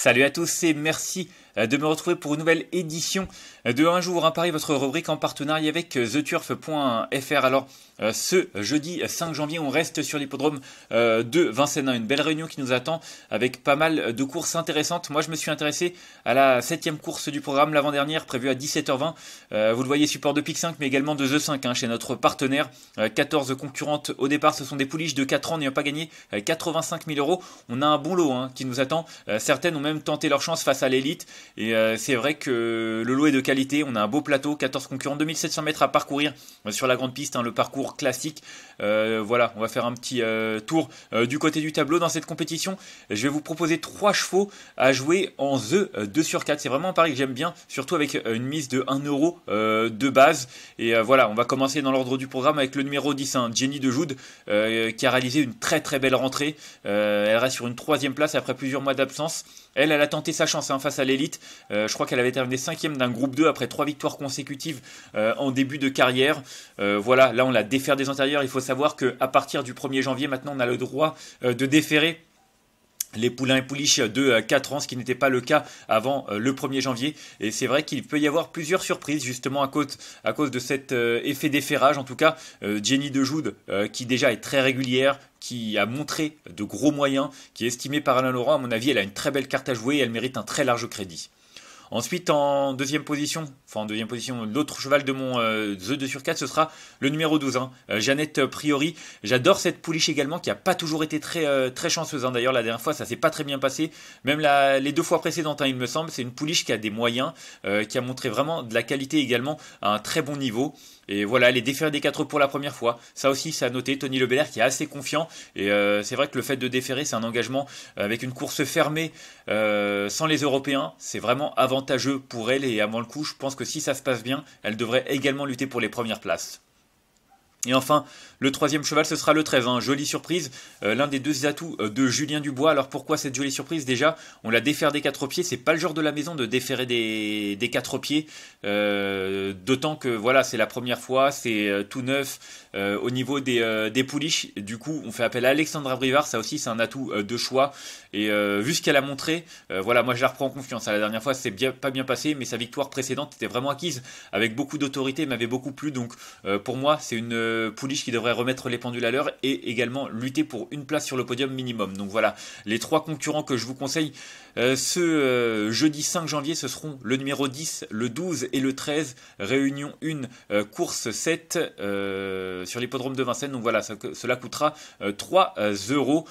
Salut à tous et merci euh, de me retrouver pour une nouvelle édition de Un jour un Paris, votre rubrique en partenariat avec euh, theturf.fr. Alors euh, ce jeudi 5 janvier, on reste sur l'hippodrome de Vincennes, une belle réunion qui nous attend avec pas mal de courses intéressantes. Moi je me suis intéressé à la septième course du programme, l'avant-dernière, prévue à 17h20. Vous le voyez, support de PIC 5, mais également de The 5 hein, chez notre partenaire. 14 concurrentes au départ, ce sont des pouliches de 4 ans n'ayant pas gagné 85 000 euros. On a un bon lot hein, qui nous attend. Certaines ont même tenté leur chance face à l'élite. Et euh, c'est vrai que le lot est de qualité. On a un beau plateau, 14 concurrents, 2700 mètres à parcourir sur la grande piste, hein, le parcours classique. Euh, voilà, on va faire un petit euh, tour du côté du tableau dans cette compétition. Je vais vous proposer trois chevaux à jouer en The 2 sur 4. C'est vraiment un pari que j'aime bien, surtout avec une mise de 1 euro de base. Et voilà, on va commencer dans l'ordre du programme avec le numéro 10, hein, Jenny de qui a réalisé une très très belle rentrée. elle reste sur une troisième place après plusieurs mois d'absence. Elle, elle a tenté sa chance hein, face à l'élite. Euh, je crois qu'elle avait terminé cinquième d'un groupe 2 après trois victoires consécutives euh, en début de carrière. Euh, voilà, là on la défère des antérieurs. Il faut savoir qu'à partir du 1er janvier, maintenant on a le droit de déférer les poulains et pouliches de 4 euh, ans, ce qui n'était pas le cas avant euh, le 1er janvier. Et c'est vrai qu'il peut y avoir plusieurs surprises justement à cause, de cet euh, effet d'efférage. En tout cas, Jenny Dejoud, qui déjà est très régulière, qui a montré de gros moyens, qui est estimée par Alain Laurent, à mon avis, elle a une très belle carte à jouer et elle mérite un très large crédit. Ensuite, en deuxième position, enfin en deuxième position, l'autre cheval de mon The euh, 2 sur 4, ce sera le numéro 12, hein, euh, Jeannette Priori. J'adore cette pouliche également qui n'a pas toujours été très, euh, très chanceuse. Hein. D'ailleurs, la dernière fois, ça s'est pas très bien passé. Même les deux fois précédentes, hein, il me semble, c'est une pouliche qui a des moyens, qui a montré vraiment de la qualité également à un très bon niveau. Et voilà, elle est déférée des 4 pour la première fois. Ça aussi, c'est à noter. Tony Lebelair qui est assez confiant. Et c'est vrai que le fait de déférer, c'est un engagement avec une course fermée, sans les Européens. C'est vraiment avant avantageux pour elle. Et moins le coup, je pense que si ça se passe bien, elle devrait également lutter pour les premières places. Et enfin, le troisième cheval, ce sera le 13. Hein. Jolie surprise, euh, l'un des deux atouts euh, de Julien Dubois. Alors pourquoi cette jolie surprise Déjà, on la défère des quatre pieds. C'est pas le genre de la maison de déférer des, quatre pieds. Euh, d'autant que voilà, c'est la première fois, c'est tout neuf au niveau des, des, pouliches. Du coup, on fait appel à Alexandra Brivard. Ça aussi, c'est un atout de choix. Et vu ce qu'elle a montré, voilà, moi je la reprends en confiance. Hein. la dernière fois, c'est bien, pas bien passé, mais sa victoire précédente était vraiment acquise avec beaucoup d'autorité, m'avait beaucoup plu. Donc pour moi, c'est une euh, qui devrait remettre les pendules à l'heure et également lutter pour une place sur le podium minimum. Donc voilà, les trois concurrents que je vous conseille euh, ce euh, jeudi 5 janvier, ce seront le numéro 10, le 12 et le 13, réunion 1, course 7 sur l'hippodrome de Vincennes. Donc voilà, cela coûtera 3 euros.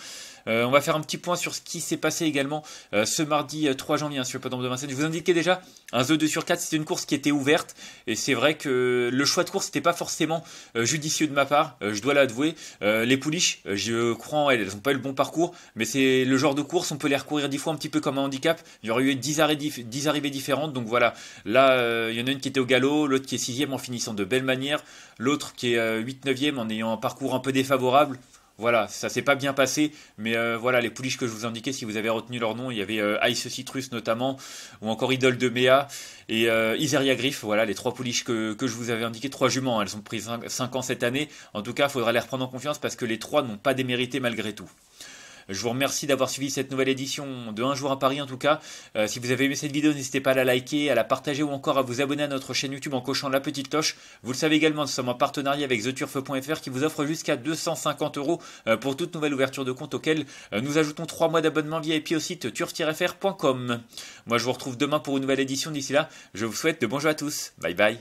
Euh, on va faire un petit point sur ce qui s'est passé également euh, ce mardi 3 euh, janvier sur le podium de Vincennes. Je vous indiquais déjà un 2 sur 4, c'était une course qui était ouverte et c'est vrai que le choix de course n'était pas forcément judicieux de ma part, je dois l'avouer. les pouliches, je crois elles, n'ont pas eu le bon parcours, mais c'est le genre de course, on peut les recourir 10 fois un petit peu comme un handicap. Il y aurait eu 10, arrivées différentes, donc voilà. Là, il y en a une qui était au galop, l'autre qui est 6 en finissant de belle manière, l'autre qui est 8-9e en ayant un parcours un peu défavorable. Voilà, ça s'est pas bien passé, mais euh, voilà, les pouliches que je vous indiquais, si vous avez retenu leur nom, il y avait euh, Ice Citrus notamment, ou encore Idole de Méa, et euh, Iseria Griff, voilà, les trois pouliches que, que je vous avais indiquées, trois juments, hein, elles ont pris 5 ans cette année, en tout cas, il faudra les reprendre en confiance parce que les trois n'ont pas démérité malgré tout. Je vous remercie d'avoir suivi cette nouvelle édition de Un jour à Paris en tout cas. Euh, si vous avez aimé cette vidéo, n'hésitez pas à la liker, à la partager ou encore à vous abonner à notre chaîne YouTube en cochant la petite cloche. Vous le savez également, nous sommes en partenariat avec theturf.fr qui vous offre jusqu'à 250 euros euh, pour toute nouvelle ouverture de compte auquel euh, nous ajoutons 3 mois d'abonnement VIP au site turf-fr.com. Moi je vous retrouve demain pour une nouvelle édition. D'ici là, je vous souhaite de bons jeux à tous. Bye bye.